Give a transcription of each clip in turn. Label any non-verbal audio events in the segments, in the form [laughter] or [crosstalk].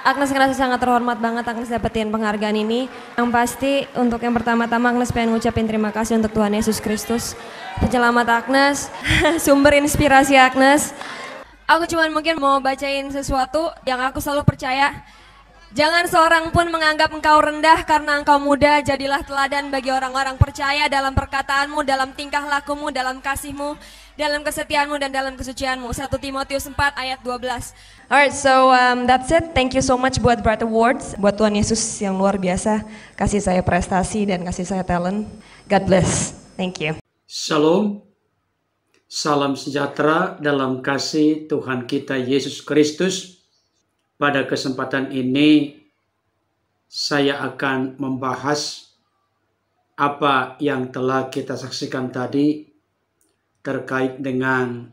Agnes ngerasa sangat terhormat banget Agnes dapetin penghargaan ini. Yang pasti untuk yang pertama-tama Agnes pengen ngucapin terima kasih untuk Tuhan Yesus Kristus. Penyelamat Agnes, [laughs] sumber inspirasi Agnes. Aku cuma mungkin mau bacain sesuatu yang aku selalu percaya. Jangan seorang pun menganggap engkau rendah karena engkau muda, jadilah teladan bagi orang-orang percaya dalam perkataanmu, dalam tingkah lakumu, dalam kasihmu, dalam kesetiaanmu dan dalam kesucianmu. 1 Timotius 4 ayat 12. Alright, so um, that's it. Thank you so much buat Bright Awards, buat Tuhan Yesus yang luar biasa kasih saya prestasi dan kasih saya talent. God bless. Thank you. Shalom. Salam sejahtera dalam kasih Tuhan kita Yesus Kristus. Pada kesempatan ini saya akan membahas apa yang telah kita saksikan tadi terkait dengan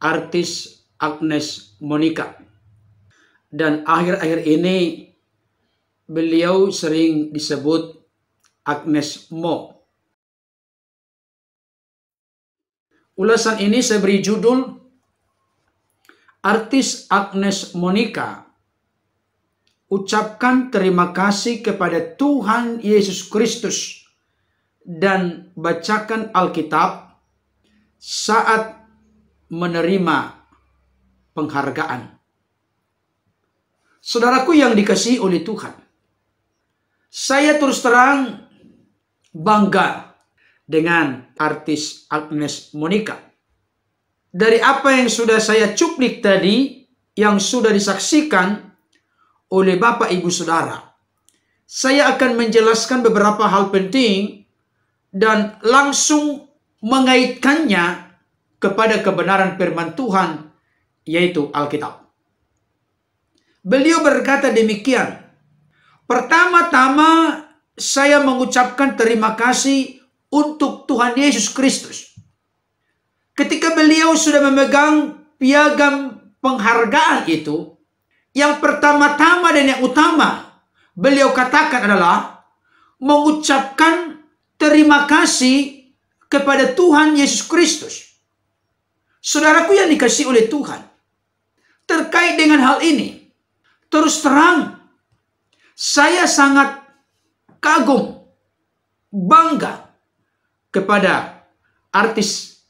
artis Agnes Monica. Dan akhir-akhir ini beliau sering disebut Agnes Mo. Ulasan ini saya beri judul Artis Agnes Monica Ucapkan terima kasih kepada Tuhan Yesus Kristus dan bacakan Alkitab saat menerima penghargaan. Saudaraku yang dikasihi oleh Tuhan, saya terus terang bangga dengan artis Agnes Monica. Dari apa yang sudah saya cuplik tadi, yang sudah disaksikan oleh Bapak Ibu Saudara, saya akan menjelaskan beberapa hal penting dan langsung mengaitkannya kepada kebenaran firman Tuhan yaitu Alkitab. Beliau berkata demikian. Pertama-tama saya mengucapkan terima kasih untuk Tuhan Yesus Kristus. Ketika beliau sudah memegang piagam penghargaan itu, yang pertama-tama dan yang utama beliau katakan adalah mengucapkan terima kasih kepada Tuhan Yesus Kristus. Saudaraku yang dikasih oleh Tuhan, terkait dengan hal ini, terus terang, saya sangat kagum, bangga kepada artis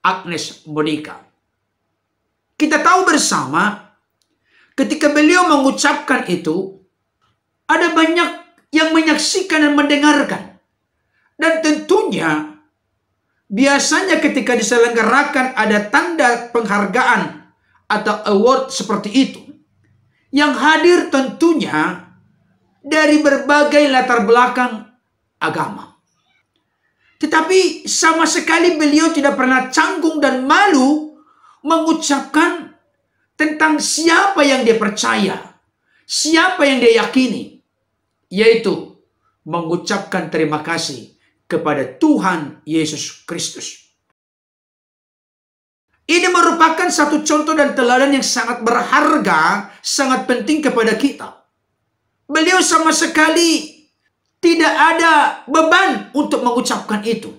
Agnes Monica. Kita tahu bersama, ketika beliau mengucapkan itu, ada banyak yang menyaksikan dan mendengarkan. Dan tentunya Biasanya ketika diselenggarakan ada tanda penghargaan atau award seperti itu. Yang hadir tentunya dari berbagai latar belakang agama. Tetapi sama sekali beliau tidak pernah canggung dan malu mengucapkan tentang siapa yang dia percaya, siapa yang dia yakini, yaitu mengucapkan terima kasih kepada Tuhan Yesus Kristus. Ini merupakan satu contoh dan teladan yang sangat berharga, sangat penting kepada kita. Beliau sama sekali tidak ada beban untuk mengucapkan itu.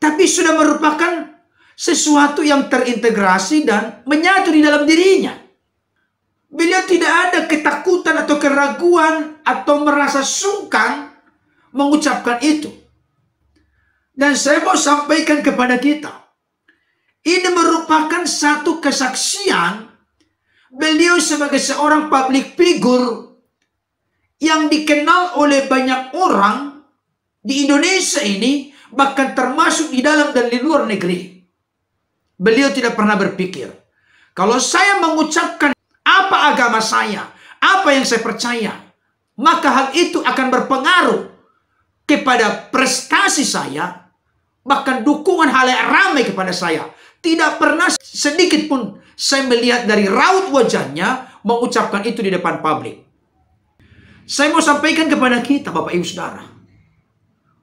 Tapi sudah merupakan sesuatu yang terintegrasi dan menyatu di dalam dirinya. Beliau tidak ada ketakutan atau keraguan atau merasa sungkan mengucapkan itu. Dan saya mau sampaikan kepada kita, ini merupakan satu kesaksian beliau sebagai seorang public figure yang dikenal oleh banyak orang di Indonesia ini bahkan termasuk di dalam dan di luar negeri. Beliau tidak pernah berpikir, kalau saya mengucapkan apa agama saya, apa yang saya percaya, maka hal itu akan berpengaruh kepada prestasi saya, bahkan dukungan hal yang ramai kepada saya. Tidak pernah sedikit pun saya melihat dari raut wajahnya mengucapkan itu di depan publik. Saya mau sampaikan kepada kita Bapak Ibu Saudara.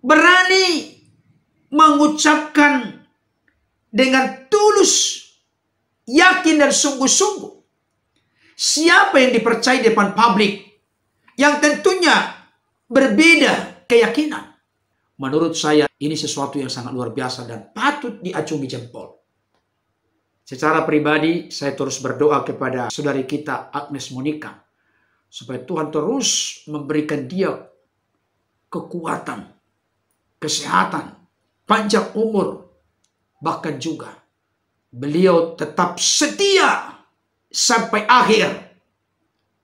Berani mengucapkan dengan tulus, yakin dan sungguh-sungguh. Siapa yang dipercaya di depan publik yang tentunya berbeda keyakinan. Menurut saya ini sesuatu yang sangat luar biasa dan patut diacungi jempol. Secara pribadi saya terus berdoa kepada saudari kita Agnes Monica supaya Tuhan terus memberikan dia kekuatan, kesehatan, panjang umur, bahkan juga beliau tetap setia sampai akhir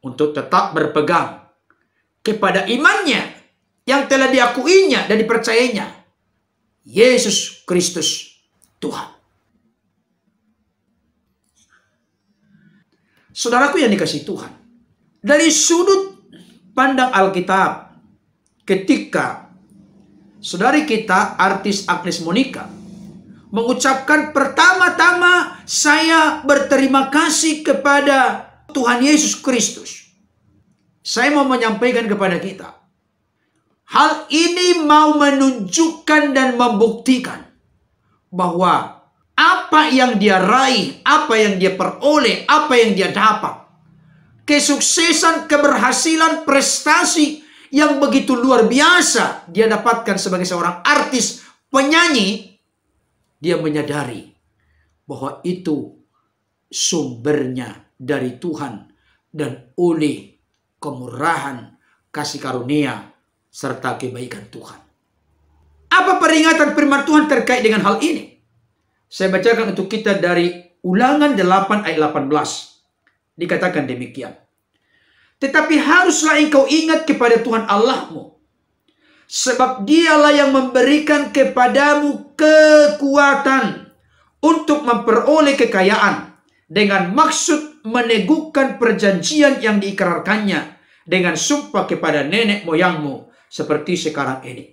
untuk tetap berpegang kepada imannya yang telah diakuinya dan dipercayainya. Yesus Kristus Tuhan. Saudaraku yang dikasih Tuhan. Dari sudut pandang Alkitab. Ketika saudari kita artis Agnes Monica mengucapkan pertama-tama saya berterima kasih kepada Tuhan Yesus Kristus. Saya mau menyampaikan kepada kita Hal ini mau menunjukkan dan membuktikan bahwa apa yang dia raih, apa yang dia peroleh, apa yang dia dapat, kesuksesan, keberhasilan, prestasi yang begitu luar biasa dia dapatkan sebagai seorang artis, penyanyi, dia menyadari bahwa itu sumbernya dari Tuhan dan oleh kemurahan kasih karunia serta kebaikan Tuhan. Apa peringatan firman Tuhan terkait dengan hal ini? Saya bacakan untuk kita dari Ulangan 8 ayat 18. Dikatakan demikian. Tetapi haruslah engkau ingat kepada Tuhan Allahmu. Sebab dialah yang memberikan kepadamu kekuatan untuk memperoleh kekayaan dengan maksud meneguhkan perjanjian yang diikrarkannya dengan sumpah kepada nenek moyangmu seperti sekarang ini.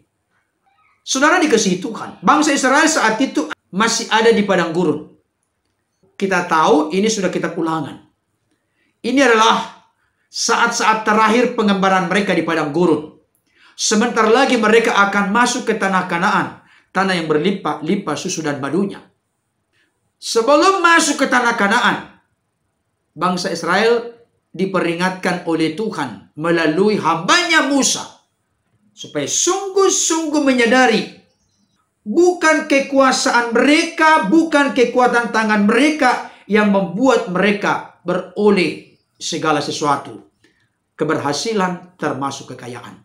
Saudara dikasih Tuhan, bangsa Israel saat itu masih ada di padang gurun. Kita tahu ini sudah kita pulangan. Ini adalah saat-saat terakhir pengembaraan mereka di padang gurun. Sebentar lagi mereka akan masuk ke tanah Kanaan, tanah yang berlimpah-limpah susu dan madunya. Sebelum masuk ke tanah Kanaan, bangsa Israel diperingatkan oleh Tuhan melalui hambanya Musa supaya sungguh-sungguh menyadari bukan kekuasaan mereka, bukan kekuatan tangan mereka yang membuat mereka beroleh segala sesuatu. Keberhasilan termasuk kekayaan.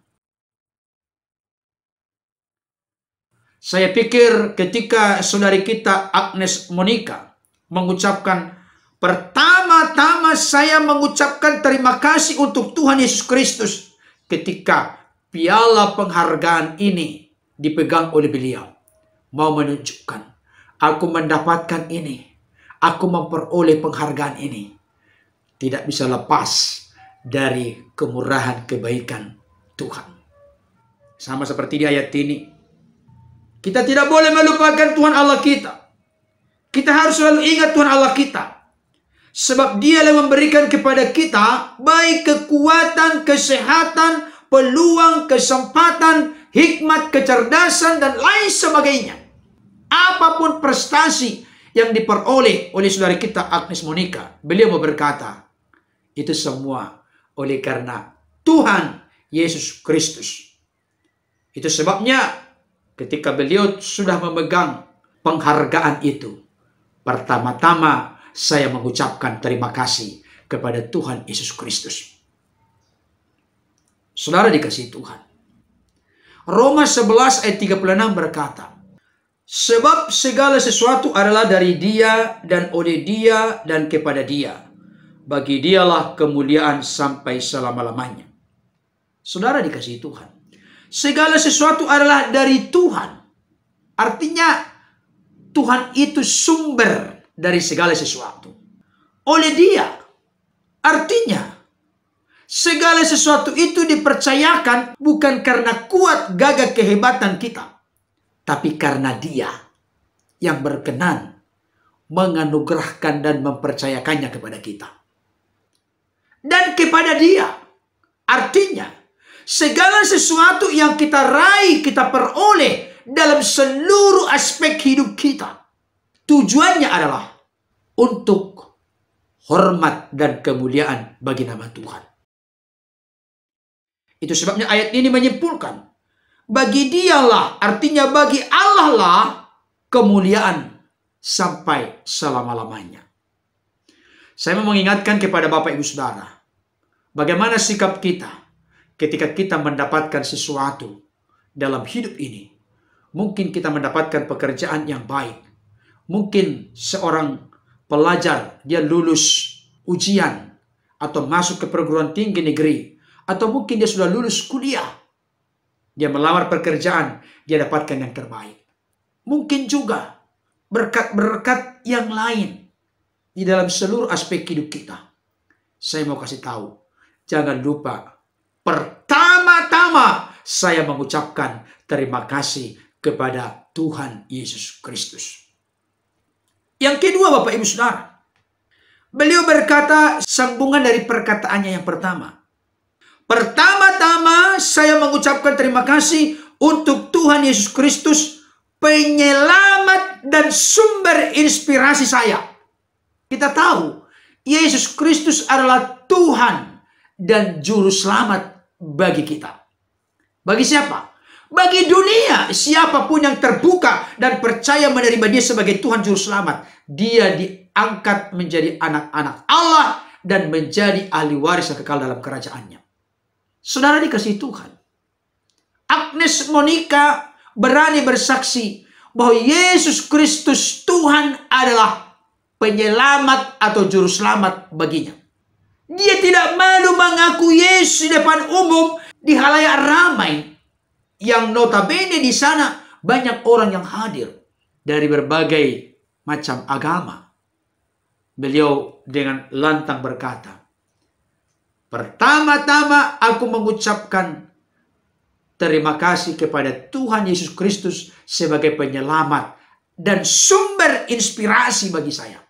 Saya pikir ketika saudari kita Agnes Monica mengucapkan pertama-tama saya mengucapkan terima kasih untuk Tuhan Yesus Kristus ketika piala penghargaan ini dipegang oleh beliau. Mau menunjukkan, aku mendapatkan ini. Aku memperoleh penghargaan ini. Tidak bisa lepas dari kemurahan kebaikan Tuhan. Sama seperti di ayat ini. Kita tidak boleh melupakan Tuhan Allah kita. Kita harus selalu ingat Tuhan Allah kita. Sebab dia yang memberikan kepada kita baik kekuatan, kesehatan, peluang, kesempatan, hikmat, kecerdasan, dan lain sebagainya. Apapun prestasi yang diperoleh oleh saudari kita Agnes Monica, beliau berkata, itu semua oleh karena Tuhan Yesus Kristus. Itu sebabnya ketika beliau sudah memegang penghargaan itu, pertama-tama saya mengucapkan terima kasih kepada Tuhan Yesus Kristus. Saudara dikasih Tuhan. Roma 11 ayat 36 berkata, Sebab segala sesuatu adalah dari dia dan oleh dia dan kepada dia. Bagi dialah kemuliaan sampai selama-lamanya. Saudara dikasih Tuhan. Segala sesuatu adalah dari Tuhan. Artinya Tuhan itu sumber dari segala sesuatu. Oleh dia. Artinya Segala sesuatu itu dipercayakan bukan karena kuat gagah kehebatan kita, tapi karena Dia yang berkenan menganugerahkan dan mempercayakannya kepada kita. Dan kepada Dia, artinya segala sesuatu yang kita raih, kita peroleh dalam seluruh aspek hidup kita, tujuannya adalah untuk hormat dan kemuliaan bagi nama Tuhan. Itu sebabnya ayat ini menyimpulkan. Bagi dialah, artinya bagi Allah lah kemuliaan sampai selama-lamanya. Saya mau mengingatkan kepada Bapak Ibu Saudara, bagaimana sikap kita ketika kita mendapatkan sesuatu dalam hidup ini. Mungkin kita mendapatkan pekerjaan yang baik. Mungkin seorang pelajar dia lulus ujian atau masuk ke perguruan tinggi negeri atau mungkin dia sudah lulus kuliah. Dia melamar pekerjaan, dia dapatkan yang terbaik. Mungkin juga berkat-berkat yang lain di dalam seluruh aspek hidup kita. Saya mau kasih tahu, jangan lupa pertama-tama saya mengucapkan terima kasih kepada Tuhan Yesus Kristus. Yang kedua Bapak Ibu Saudara, beliau berkata sambungan dari perkataannya yang pertama. Pertama-tama saya mengucapkan terima kasih untuk Tuhan Yesus Kristus penyelamat dan sumber inspirasi saya. Kita tahu Yesus Kristus adalah Tuhan dan juru selamat bagi kita. Bagi siapa? Bagi dunia, siapapun yang terbuka dan percaya menerima dia sebagai Tuhan juru selamat, dia diangkat menjadi anak-anak Allah dan menjadi ahli waris yang kekal dalam kerajaannya. Saudara dikasih Tuhan. Agnes Monica berani bersaksi bahwa Yesus Kristus Tuhan adalah penyelamat atau juru selamat baginya. Dia tidak malu mengaku Yesus di depan umum di halayak ramai yang notabene di sana banyak orang yang hadir dari berbagai macam agama. Beliau dengan lantang berkata, Pertama-tama aku mengucapkan terima kasih kepada Tuhan Yesus Kristus sebagai penyelamat dan sumber inspirasi bagi saya.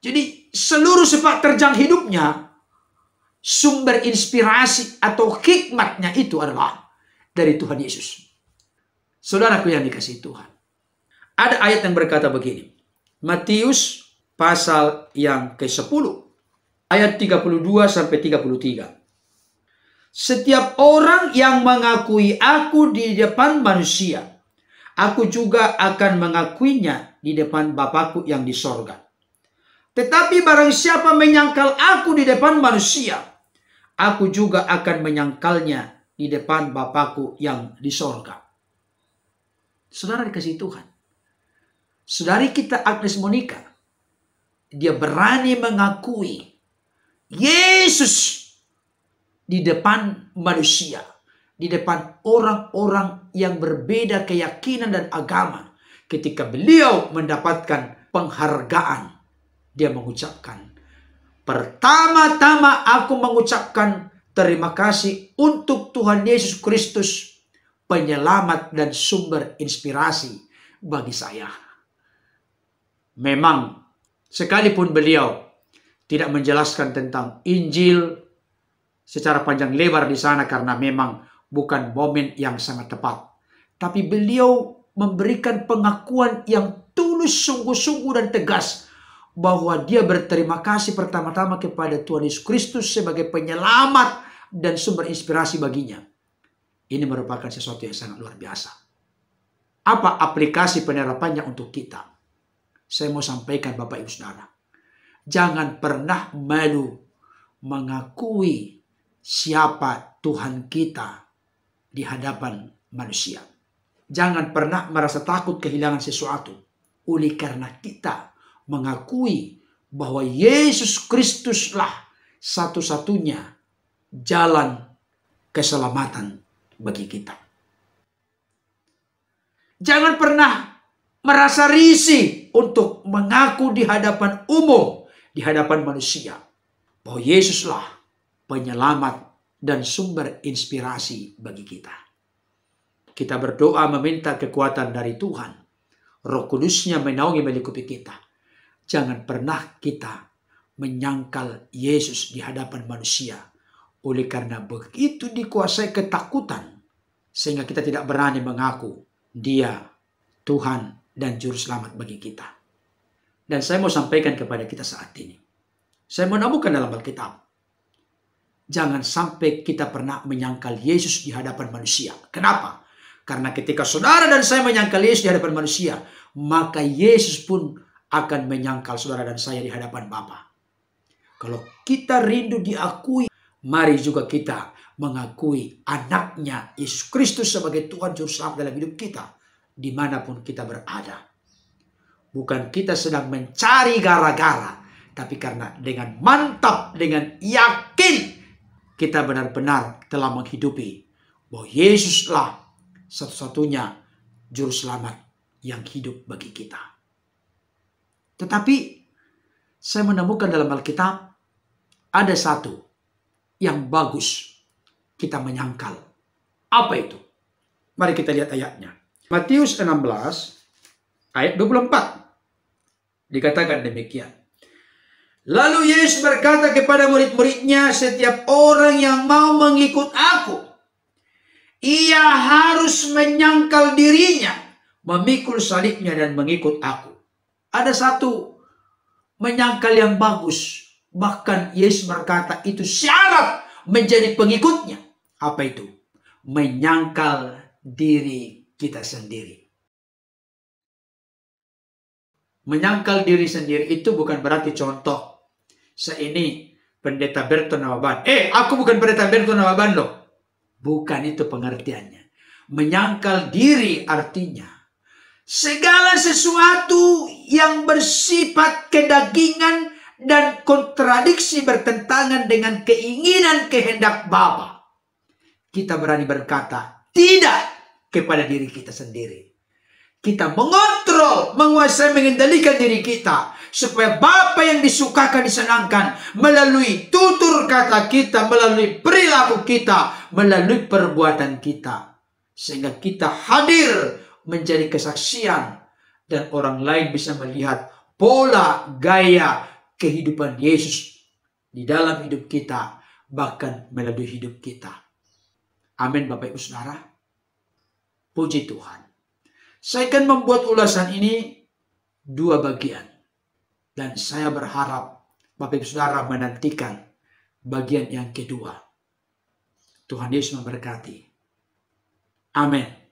Jadi seluruh sepak terjang hidupnya sumber inspirasi atau hikmatnya itu adalah dari Tuhan Yesus. Saudaraku yang dikasih Tuhan. Ada ayat yang berkata begini. Matius pasal yang ke-10 ayat 32 sampai 33. Setiap orang yang mengakui aku di depan manusia, aku juga akan mengakuinya di depan Bapakku yang di sorga. Tetapi barang siapa menyangkal aku di depan manusia, aku juga akan menyangkalnya di depan Bapakku yang di sorga. Saudara dikasih Tuhan. Saudari kita Agnes Monica dia berani mengakui Yesus di depan manusia, di depan orang-orang yang berbeda keyakinan dan agama. Ketika beliau mendapatkan penghargaan, dia mengucapkan, "Pertama-tama aku mengucapkan terima kasih untuk Tuhan Yesus Kristus, penyelamat dan sumber inspirasi bagi saya." Memang Sekalipun beliau tidak menjelaskan tentang Injil secara panjang lebar di sana karena memang bukan momen yang sangat tepat. Tapi beliau memberikan pengakuan yang tulus sungguh-sungguh dan tegas bahwa dia berterima kasih pertama-tama kepada Tuhan Yesus Kristus sebagai penyelamat dan sumber inspirasi baginya. Ini merupakan sesuatu yang sangat luar biasa. Apa aplikasi penerapannya untuk kita? saya mau sampaikan Bapak Ibu Saudara. Jangan pernah malu mengakui siapa Tuhan kita di hadapan manusia. Jangan pernah merasa takut kehilangan sesuatu. Oleh karena kita mengakui bahwa Yesus Kristuslah satu-satunya jalan keselamatan bagi kita. Jangan pernah merasa risih untuk mengaku di hadapan umum, di hadapan manusia bahwa Yesuslah penyelamat dan sumber inspirasi bagi kita. Kita berdoa meminta kekuatan dari Tuhan. Roh Kudusnya menaungi melingkupi kita. Jangan pernah kita menyangkal Yesus di hadapan manusia. Oleh karena begitu dikuasai ketakutan, sehingga kita tidak berani mengaku, Dia Tuhan dan juru selamat bagi kita. Dan saya mau sampaikan kepada kita saat ini. Saya menemukan dalam Alkitab. Jangan sampai kita pernah menyangkal Yesus di hadapan manusia. Kenapa? Karena ketika saudara dan saya menyangkal Yesus di hadapan manusia, maka Yesus pun akan menyangkal saudara dan saya di hadapan Bapa. Kalau kita rindu diakui, mari juga kita mengakui anaknya Yesus Kristus sebagai Tuhan Juru Selamat dalam hidup kita dimanapun kita berada. Bukan kita sedang mencari gara-gara, tapi karena dengan mantap, dengan yakin, kita benar-benar telah menghidupi bahwa Yesuslah satu-satunya juru selamat yang hidup bagi kita. Tetapi saya menemukan dalam Alkitab ada satu yang bagus kita menyangkal. Apa itu? Mari kita lihat ayatnya. Matius 16 ayat 24 dikatakan demikian. Lalu Yesus berkata kepada murid-muridnya, setiap orang yang mau mengikut aku, ia harus menyangkal dirinya, memikul salibnya dan mengikut aku. Ada satu menyangkal yang bagus. Bahkan Yesus berkata itu syarat menjadi pengikutnya. Apa itu? Menyangkal diri kita sendiri. Menyangkal diri sendiri itu bukan berarti contoh. Seini pendeta Berton Nawaban. Eh, aku bukan pendeta Berton Nawaban loh. Bukan itu pengertiannya. Menyangkal diri artinya segala sesuatu yang bersifat kedagingan dan kontradiksi bertentangan dengan keinginan kehendak Bapa. Kita berani berkata, tidak kepada diri kita sendiri. Kita mengontrol, menguasai, mengendalikan diri kita. Supaya Bapa yang disukakan, disenangkan. Melalui tutur kata kita, melalui perilaku kita, melalui perbuatan kita. Sehingga kita hadir menjadi kesaksian. Dan orang lain bisa melihat pola, gaya kehidupan Yesus di dalam hidup kita. Bahkan melalui hidup kita. Amin Bapak Ibu Saudara. Puji Tuhan. Saya akan membuat ulasan ini dua bagian. Dan saya berharap Bapak Ibu Saudara menantikan bagian yang kedua. Tuhan Yesus memberkati. Amin.